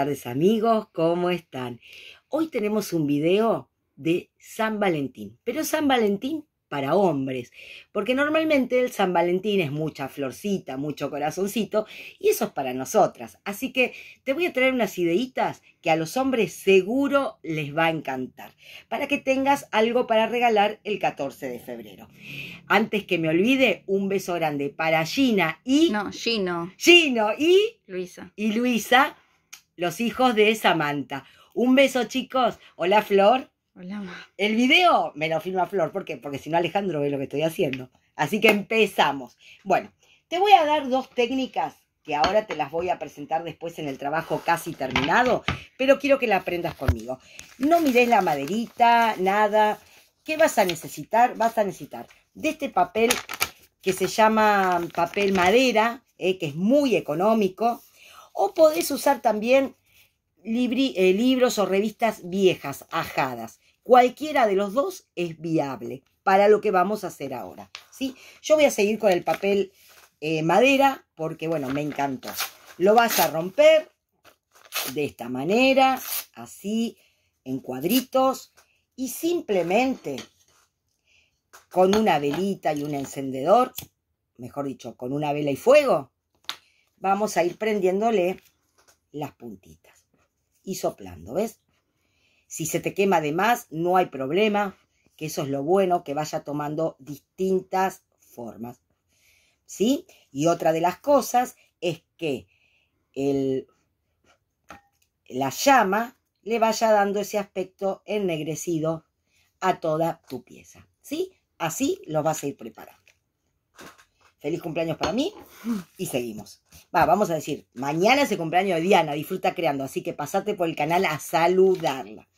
tardes amigos, ¿cómo están? Hoy tenemos un video de San Valentín, pero San Valentín para hombres, porque normalmente el San Valentín es mucha florcita, mucho corazoncito, y eso es para nosotras. Así que te voy a traer unas ideitas que a los hombres seguro les va a encantar, para que tengas algo para regalar el 14 de febrero. Antes que me olvide, un beso grande para Gina y... No, Gino. Gino y... Luisa. Y Luisa los hijos de esa manta. Un beso, chicos. Hola, Flor. Hola, ma. El video me lo firma Flor. Porque si no, Alejandro ve lo que estoy haciendo. Así que empezamos. Bueno, te voy a dar dos técnicas que ahora te las voy a presentar después en el trabajo casi terminado, pero quiero que la aprendas conmigo. No mires la maderita, nada. ¿Qué vas a necesitar? Vas a necesitar de este papel que se llama papel madera, eh, que es muy económico. O podés usar también eh, libros o revistas viejas, ajadas. Cualquiera de los dos es viable para lo que vamos a hacer ahora. ¿sí? Yo voy a seguir con el papel eh, madera porque, bueno, me encantó. Lo vas a romper de esta manera, así, en cuadritos, y simplemente con una velita y un encendedor, mejor dicho, con una vela y fuego, vamos a ir prendiéndole las puntitas y soplando, ¿ves? Si se te quema de más, no hay problema, que eso es lo bueno, que vaya tomando distintas formas. ¿Sí? Y otra de las cosas es que el, la llama le vaya dando ese aspecto ennegrecido a toda tu pieza. ¿Sí? Así lo vas a ir preparando feliz cumpleaños para mí y seguimos. vamos a decir, mañana es el cumpleaños de Diana, disfruta creando, así que pasate por el canal a saludarla.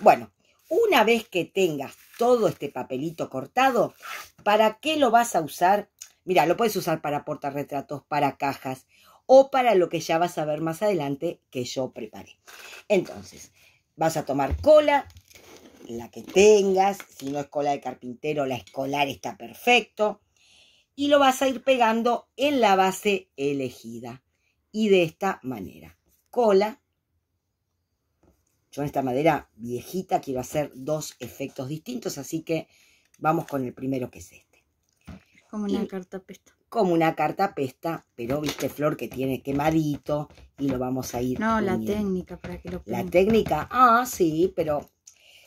Bueno, una vez que tengas todo este papelito cortado, ¿para qué lo vas a usar? Mira, lo puedes usar para portarretratos, para cajas o para lo que ya vas a ver más adelante que yo preparé. Entonces, vas a tomar cola, la que tengas, si no es cola de carpintero, la escolar está perfecto y lo vas a ir pegando en la base elegida. Y de esta manera, cola. Yo en esta madera viejita quiero hacer dos efectos distintos, así que vamos con el primero que es este. Como una carta pesta. Como una carta pesta, pero viste flor que tiene quemadito y lo vamos a ir. No, la técnica para que lo La técnica, ah, sí, pero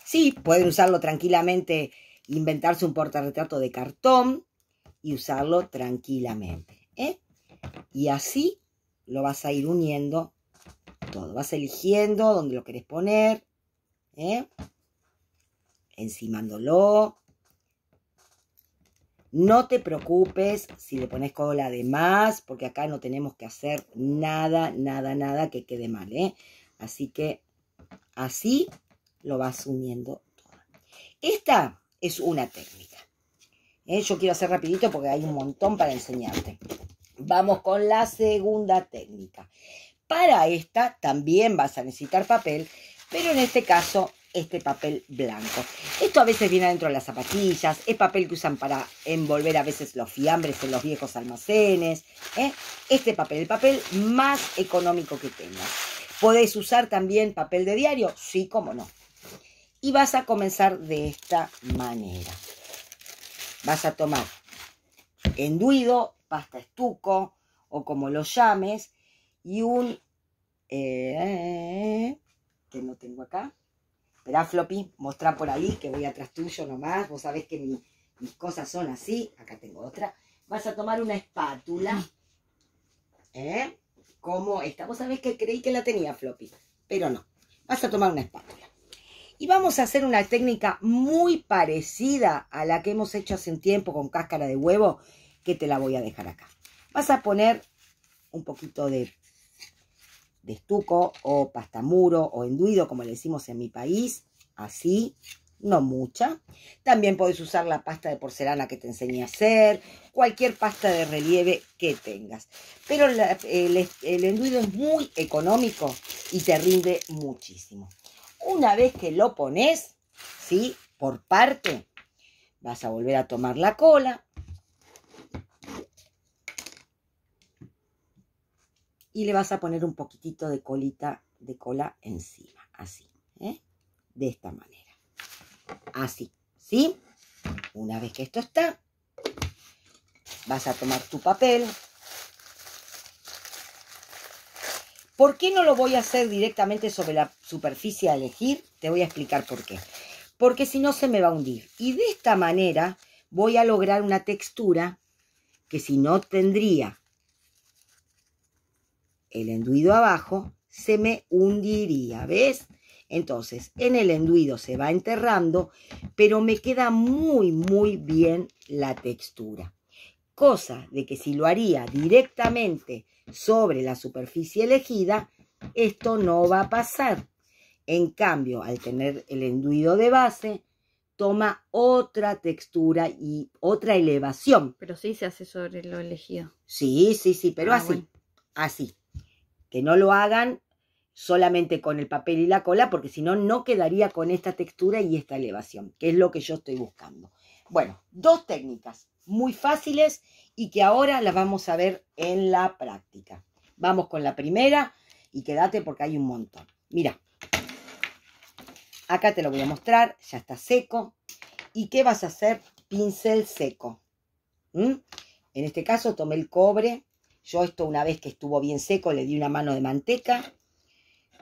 sí, pueden usarlo tranquilamente, inventarse un portarretrato de cartón y usarlo tranquilamente. ¿eh? Y así lo vas a ir uniendo todo. Vas eligiendo dónde lo querés poner, ¿eh? encimándolo. No te preocupes si le pones cola de más, porque acá no tenemos que hacer nada, nada, nada que quede mal. ¿eh? Así que así lo vas uniendo todo. Esta es una técnica. Eh, yo quiero hacer rapidito porque hay un montón para enseñarte. Vamos con la segunda técnica. Para esta también vas a necesitar papel, pero en este caso este papel blanco. Esto a veces viene adentro de las zapatillas, es papel que usan para envolver a veces los fiambres en los viejos almacenes. ¿eh? Este papel, el papel más económico que tengas. ¿Podés usar también papel de diario? Sí, cómo no. Y vas a comenzar de esta manera vas a tomar enduido, pasta estuco o como lo llames, y un... Eh, que no tengo acá. Esperá, Floppy, mostrá por ahí que voy atrás tuyo nomás. Vos sabés que mis cosas son así. Acá tengo otra. Vas a tomar una espátula. ¿Eh? Como esta. Vos sabés que creí que la tenía, Floppy, pero no. Vas a tomar una espátula. Y vamos a hacer una técnica muy parecida a la que hemos hecho hace un tiempo con cáscara de huevo, que te la voy a dejar acá. Vas a poner un poquito de, estuco o pastamuro o enduido, como le decimos en mi país, así, no mucha. También puedes usar la pasta de porcelana que te enseñé a hacer, cualquier pasta de relieve que tengas. Pero el enduido es muy económico y te rinde muchísimo. Una vez que lo pones, ¿sí? Por parte, vas a volver a tomar la cola. Y le vas a poner un poquitito de colita, de cola encima, así, ¿eh? De esta manera. Así, ¿sí? Una vez que esto está, vas a tomar tu papel, ¿Por qué no lo voy a hacer directamente sobre la superficie a elegir? Te voy a explicar por qué. Porque si no se me va a hundir. Y de esta manera voy a lograr una textura que si no tendría el enduido abajo, se me hundiría, ¿ves? Entonces, en el enduido se va enterrando, pero me queda muy, muy bien la textura cosa de que si lo haría directamente sobre la superficie elegida, esto no va a pasar. En cambio, al tener el enduido de base, toma otra textura y otra elevación. Pero sí se hace sobre lo elegido. Sí, sí, sí, pero ah, así, así. Que no lo hagan solamente con el papel y la cola, porque si no, no quedaría con esta textura y esta elevación, que es lo que yo estoy buscando. Bueno, dos técnicas muy fáciles y que ahora las vamos a ver en la práctica. Vamos con la primera y quédate porque hay un montón. Mira, acá te lo voy a mostrar, ya está seco. ¿Y qué vas a hacer? Pincel seco. ¿Mm? En este caso tomé el cobre. Yo esto una vez que estuvo bien seco le di una mano de manteca.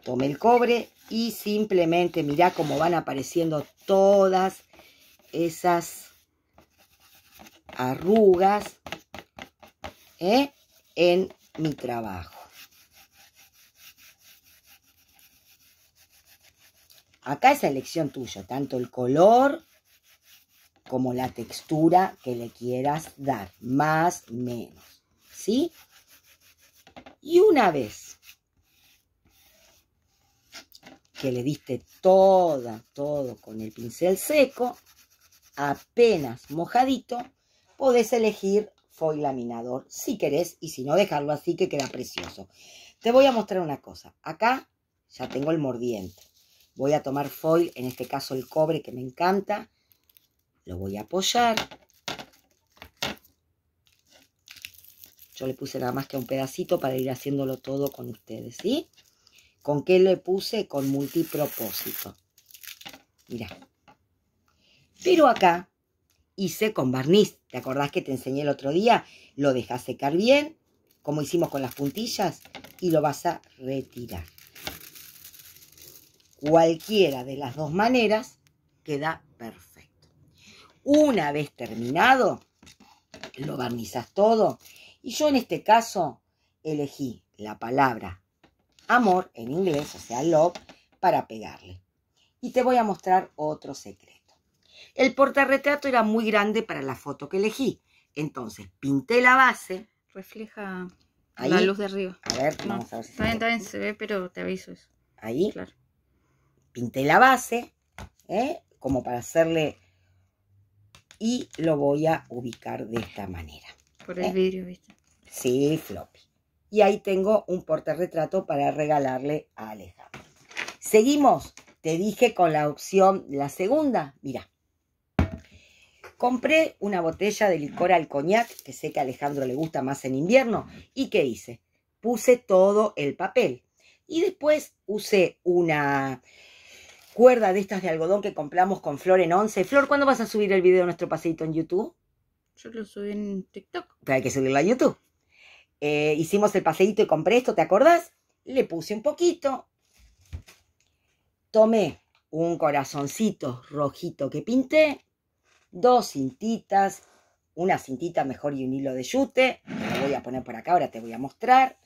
Tomé el cobre y simplemente mira cómo van apareciendo todas esas arrugas ¿eh? en mi trabajo. Acá es elección tuya, tanto el color como la textura que le quieras dar, más menos, ¿sí? Y una vez que le diste toda, todo con el pincel seco, apenas mojadito, podés elegir foil laminador si querés y si no dejarlo así que queda precioso. Te voy a mostrar una cosa. Acá ya tengo el mordiente. Voy a tomar foil, en este caso el cobre que me encanta. Lo voy a apoyar. Yo le puse nada más que un pedacito para ir haciéndolo todo con ustedes, ¿sí? ¿Con qué le puse? Con multipropósito. mira Pero acá hice con barniz. ¿Te acordás que te enseñé el otro día? Lo dejas secar bien, como hicimos con las puntillas, y lo vas a retirar. Cualquiera de las dos maneras queda perfecto. Una vez terminado, lo barnizas todo. Y yo en este caso elegí la palabra amor en inglés, o sea, love, para pegarle. Y te voy a mostrar otro secreto. El portarretrato era muy grande para la foto que elegí. Entonces pinté la base. Refleja la luz de arriba. A ver, vamos a ver también, se ve. pero te aviso eso. Ahí. Claro. Pinté la base, ¿eh? como para hacerle... Y lo voy a ubicar de esta manera. Por el ¿eh? vidrio, ¿viste? Sí, floppy. Y ahí tengo un portarretrato para regalarle a Alejandro. Seguimos, te dije con la opción, la segunda, mira. Compré una botella de licor al coñac, que sé que a Alejandro le gusta más en invierno, y ¿qué hice? Puse todo el papel. Y después usé una cuerda de estas de algodón que compramos con Flor en Once. Flor, ¿cuándo vas a subir el video de nuestro paseito en YouTube? Yo lo subí en TikTok. Pero hay que subirlo en YouTube. Eh, hicimos el paseíto y compré esto, ¿te acordás? Le puse un poquito. Tomé un corazoncito rojito que pinté dos cintitas, una cintita mejor y un hilo de yute. Lo voy a poner por acá, ahora te voy a mostrar.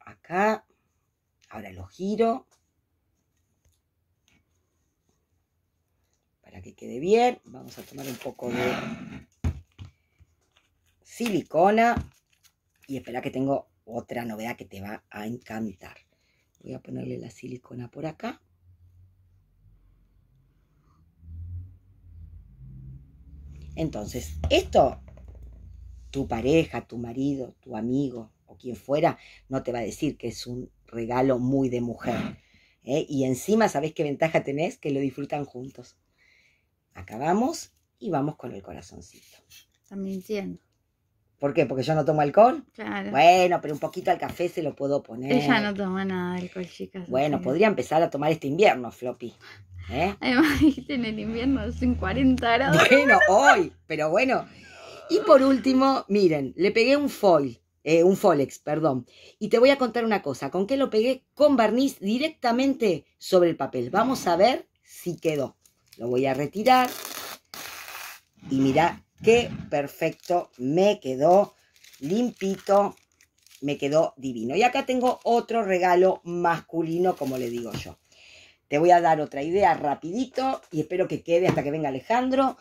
Acá, ahora lo giro. Para que quede bien, vamos a tomar un poco de silicona. Y espera que tengo otra novedad que te va a encantar. Voy a ponerle la silicona por acá. Entonces, esto, tu pareja, tu marido, tu amigo o quien fuera, no te va a decir que es un regalo muy de mujer. ¿eh? Y encima, ¿sabés qué ventaja tenés? Que lo disfrutan juntos. Acabamos y vamos con el corazoncito. También entiendo. ¿Por qué? ¿Porque yo no tomo alcohol? Claro. Bueno, pero un poquito al café se lo puedo poner. Ella no toma nada de alcohol, chicas. Bueno, podría empezar a tomar este invierno, Floppy. ¿Eh? en el invierno un 40 grados. Bueno, hoy, pero bueno. Y por último, miren, le pegué un foil, eh, un folex, perdón. Y te voy a contar una cosa, ¿con qué lo pegué? Con barniz directamente sobre el papel. Vamos a ver si quedó. Lo voy a retirar. Y mira qué perfecto me quedó, limpito, me quedó divino. Y acá tengo otro regalo masculino, como le digo yo. Te voy a dar otra idea rapidito y espero que quede hasta que venga Alejandro.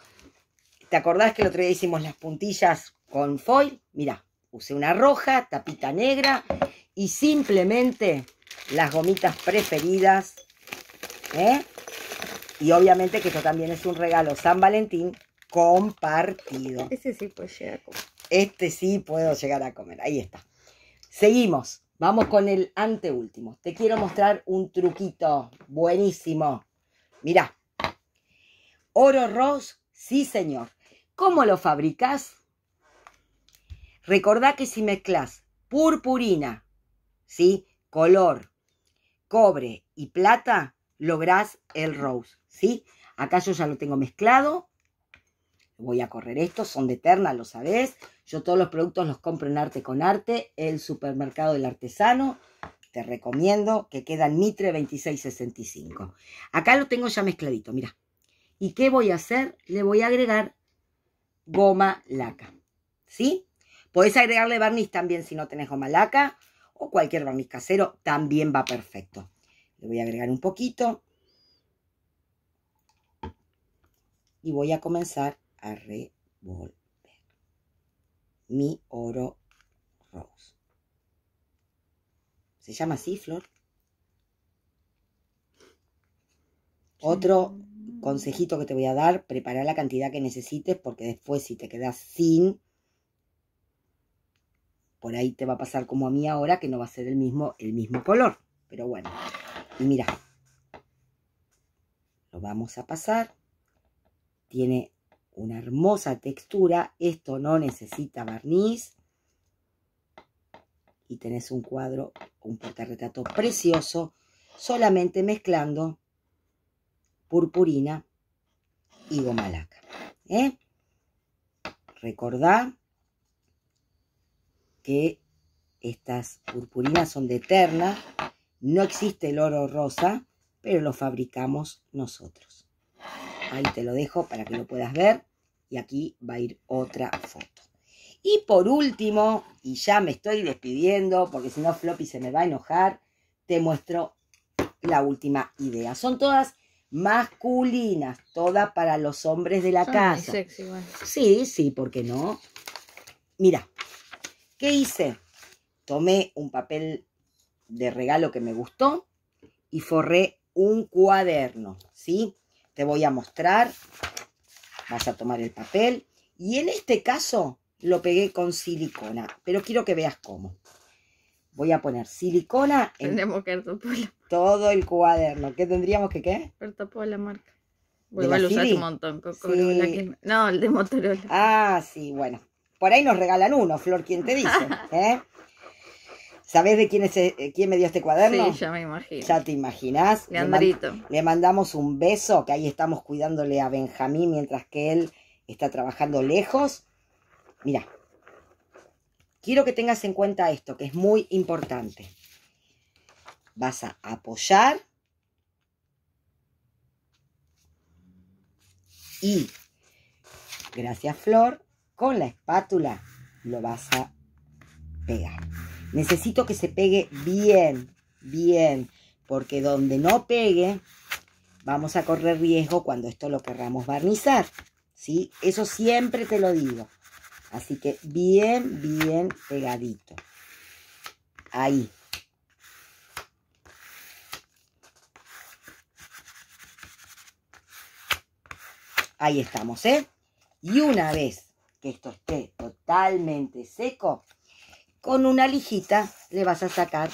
¿Te acordás que el otro día hicimos las puntillas con foil? Mirá, usé una roja, tapita negra y simplemente las gomitas preferidas. ¿eh? Y obviamente que esto también es un regalo San Valentín compartido. Este sí puede llegar a comer. Este sí puedo llegar a comer. Ahí está. Seguimos. Vamos con el anteúltimo. Te quiero mostrar un truquito buenísimo. Mirá. Oro Rose, sí señor. ¿Cómo lo fabricas? Recordá que si mezclas purpurina, ¿sí? Color, cobre y plata, lográs el rose, ¿sí? Acá yo ya lo tengo mezclado. Voy a correr esto, son de eterna, lo sabés. Yo todos los productos los compro en Arte con Arte, el supermercado del artesano. Te recomiendo que queda en Mitre 2665. Acá lo tengo ya mezcladito, mira. ¿Y qué voy a hacer? Le voy a agregar goma laca. ¿Sí? Podés agregarle barniz también si no tenés goma laca o cualquier barniz casero, también va perfecto. Le voy a agregar un poquito. Y voy a comenzar a revolver. Mi Oro Rose. ¿Se llama así, Flor? Otro consejito que te voy a dar, prepara la cantidad que necesites porque después si te quedas sin, por ahí te va a pasar como a mí ahora que no va a ser el mismo, el mismo color. Pero bueno, y mira, lo vamos a pasar. Tiene una hermosa textura. Esto no necesita barniz. Y tenés un cuadro, un portarretrato precioso, solamente mezclando purpurina y goma laca. ¿eh? Recordá que estas purpurinas son de eterna no existe el oro rosa, pero lo fabricamos nosotros. Ahí te lo dejo para que lo puedas ver. Y aquí va a ir otra foto. Y por último, y ya me estoy despidiendo porque si no Floppy se me va a enojar, te muestro la última idea. Son todas masculinas, todas para los hombres de la casa. Sí, sí, ¿por qué no? Mira, ¿qué hice? Tomé un papel de regalo que me gustó y forré un cuaderno, ¿sí? Te voy a mostrar Vas a tomar el papel y en este caso lo pegué con silicona, pero quiero que veas cómo. Voy a poner silicona en todo el cuaderno. ¿Qué tendríamos que qué? la marca. Vuelvo a usar un montón. No, el de Motorola. Ah, sí, bueno. Por ahí nos regalan uno, Flor, ¿quién te dice? ¿Eh? ¿Sabés de eh, quién, me dio este cuaderno? Sí, ya me imagino. Ya te imaginás. Leandrito. Le, le mandamos un beso, que ahí estamos cuidándole a Benjamín mientras que él está trabajando lejos. Mira, quiero que tengas en cuenta esto, que es muy importante. Vas a apoyar y, gracias Flor, con la espátula lo vas a pegar. Necesito que se pegue bien, bien, porque donde no pegue, vamos a correr riesgo cuando esto lo querramos barnizar, ¿sí? Eso siempre te lo digo. Así que bien, bien pegadito. Ahí. Ahí estamos, ¿eh? Y una vez que esto esté totalmente seco, con una lijita le vas a sacar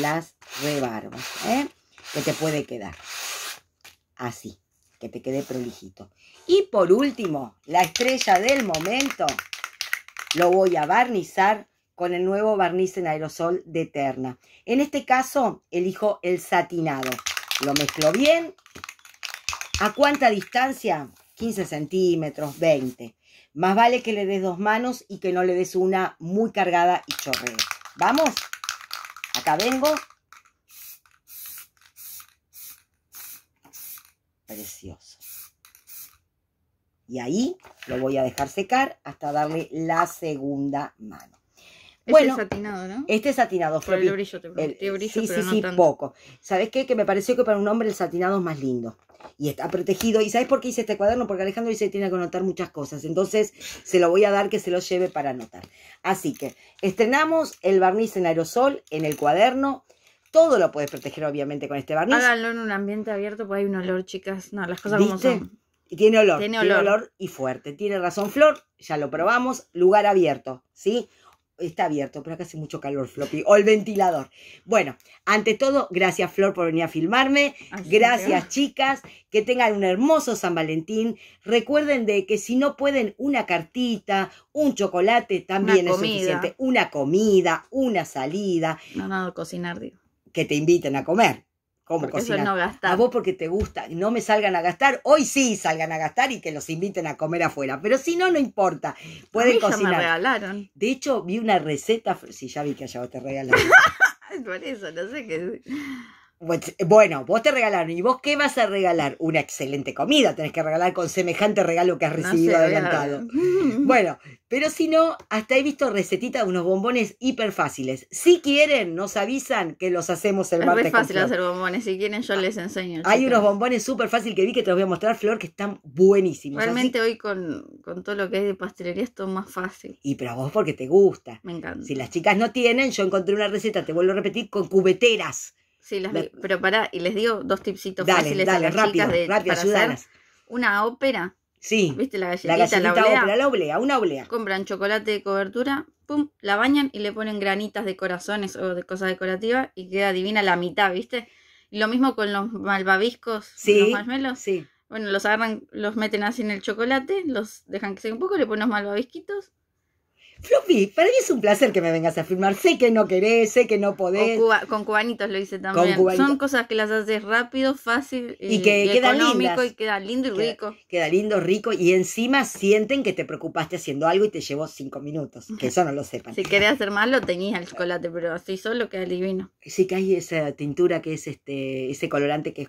las rebarbas, ¿eh? que te puede quedar así, que te quede prolijito. Y por último, la estrella del momento, lo voy a barnizar con el nuevo barniz en aerosol de Eterna. En este caso, elijo el satinado. Lo mezclo bien. ¿A cuánta distancia? 15 centímetros, 20. Más vale que le des dos manos y que no le des una muy cargada y chorrea. ¿Vamos? Acá vengo. Precioso. Y ahí lo voy a dejar secar hasta darle la segunda mano. Bueno, este es satinado, ¿no? Este es satinado. Pero el brillo, te el, brillo, Sí, pero sí, sí, poco. ¿Sabes qué? Que me pareció que para un hombre el satinado es más lindo. Y está protegido. ¿Y sabes por qué hice este cuaderno? Porque Alejandro dice que tiene que anotar muchas cosas. Entonces se lo voy a dar que se lo lleve para anotar. Así que estrenamos el barniz en aerosol en el cuaderno. Todo lo puedes proteger, obviamente, con este barniz. Háganlo en un ambiente abierto, porque hay un olor, chicas. No, las cosas como son. Y tiene olor, tiene olor, tiene olor y fuerte. Tiene razón, Flor, ya lo probamos, lugar abierto, ¿sí? Está abierto, pero acá hace mucho calor, Floppy. O el ventilador. Bueno, ante todo, gracias, Flor, por venir a filmarme. gracias, chicas. Que tengan un hermoso San Valentín. Recuerden de que si no pueden una cartita, un chocolate, también es suficiente. Una comida, una salida. No, no, cocinar, digo. Que te inviten a comer. ¿Cómo Eso no gastar. A vos porque te gusta. No me salgan a gastar. Hoy sí salgan a gastar y que los inviten a comer afuera. Pero si no, no importa. Pueden cocinar. De hecho, vi una receta. Sí, ya vi que allá vos te regalaron. Por eso, no sé qué. Eh, bueno, vos te regalaron. ¿Y vos qué vas a regalar? Una excelente comida tenés que regalar con semejante regalo que has recibido adelantado. Bueno, pero si no, hasta he visto recetitas de unos bombones hiper fáciles. Si quieren, nos avisan que los hacemos el es martes. Es fácil hacer bombones. Si quieren, yo ah, les enseño. Hay unos bombones súper fácil que vi que te los voy a mostrar, Flor, que están buenísimos. Realmente hoy con, con, todo lo que es de pastelería es todo más fácil. Y para vos porque te gusta. Me encanta. Si las chicas no tienen, yo encontré una receta, te vuelvo a repetir, con cubeteras. Sí, las Pero y les digo dos tipsitos fáciles a las de, para una ópera. Sí. ¿Viste la galletita, la, la, oblea, una oblea. Compran chocolate de cobertura, pum, la bañan y le ponen granitas de corazones o de cosas decorativas y queda divina la mitad, ¿viste? Y lo mismo con los malvaviscos, los marshmallows. Sí. Bueno, los agarran, los meten así en el chocolate, los dejan que se un poco, le ponen los malvavisquitos Floppy, para mí es un placer que me vengas a filmar. Sé que no querés, sé que no podés. con cubanitos lo hice también. Son cosas que las haces rápido, fácil y, que queda económico y queda lindo y rico. Queda lindo, rico y encima sienten que te preocupaste haciendo algo y te llevó cinco minutos. Que eso no lo sepan. si querés hacer más lo tenías el chocolate, pero así solo queda divino. Sí que hay esa tintura que es este ese colorante que es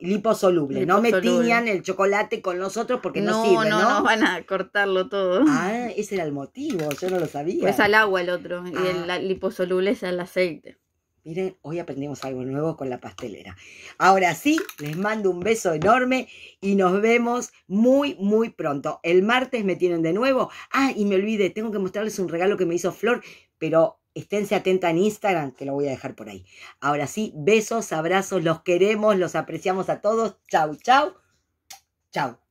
liposoluble. No me tiñan el chocolate con nosotros porque no, no sirve, ¿no? No, no, van a cortarlo todo. Ah, ese era el motivo, yo no lo sabía. Pues al agua el otro, y el ah. liposoluble es el aceite. Miren, hoy aprendimos algo nuevo con la pastelera. Ahora sí, les mando un beso enorme y nos vemos muy, muy pronto. El martes me tienen de nuevo. Ah, y me olvidé, tengo que mostrarles un regalo que me hizo Flor, pero Esténse atenta en Instagram, que lo voy a dejar por ahí. Ahora sí, besos, abrazos, los queremos, los apreciamos a todos. Chau, chau. Chau.